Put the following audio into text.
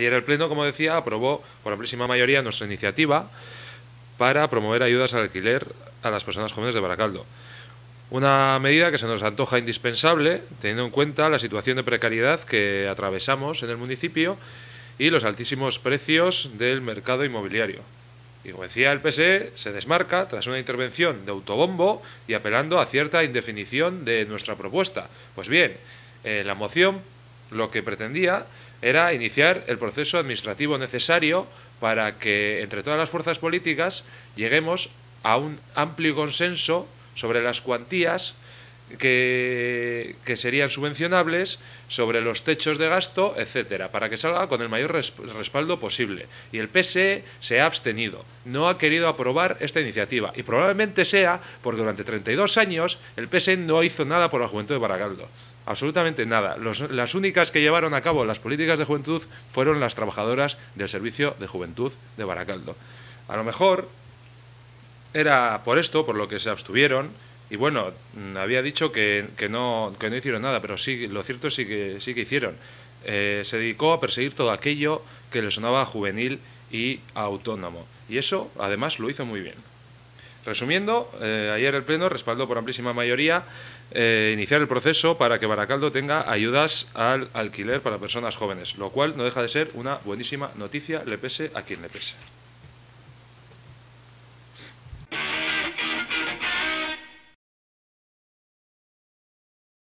Ayer el Pleno, como decía, aprobó por la próxima mayoría nuestra iniciativa para promover ayudas al alquiler a las personas jóvenes de Baracaldo. Una medida que se nos antoja indispensable, teniendo en cuenta la situación de precariedad que atravesamos en el municipio y los altísimos precios del mercado inmobiliario. Y como decía, el PSE se desmarca tras una intervención de autobombo y apelando a cierta indefinición de nuestra propuesta. Pues bien, la moción lo que pretendía era iniciar el proceso administrativo necesario para que entre todas las fuerzas políticas lleguemos a un amplio consenso sobre las cuantías que, serían subvencionables, sobre los techos de gasto, etcétera, para que salga con el mayor respaldo posible. Y el PSE se ha abstenido, no ha querido aprobar esta iniciativa. Y probablemente sea porque durante 32 años el PSE no hizo nada por la juventud de Baragaldo absolutamente nada. las únicas que llevaron a cabo las políticas de juventud fueron las trabajadoras del Servicio de Juventud de Baracaldo. A lo mejor era por esto, por lo que se abstuvieron, y bueno, mm, había dicho que, no, no hicieron nada, pero sí, lo cierto sí que, sí que hicieron. Eh, se dedicó a perseguir todo aquello que le sonaba juvenil y autónomo. Y eso, además, lo hizo muy bien. Resumiendo, eh, ayer el Pleno respaldó por amplísima mayoría eh, iniciar el proceso para que Baracaldo tenga ayudas al alquiler para personas jóvenes, lo cual no deja de ser una buenísima noticia, le pese a quien le pese.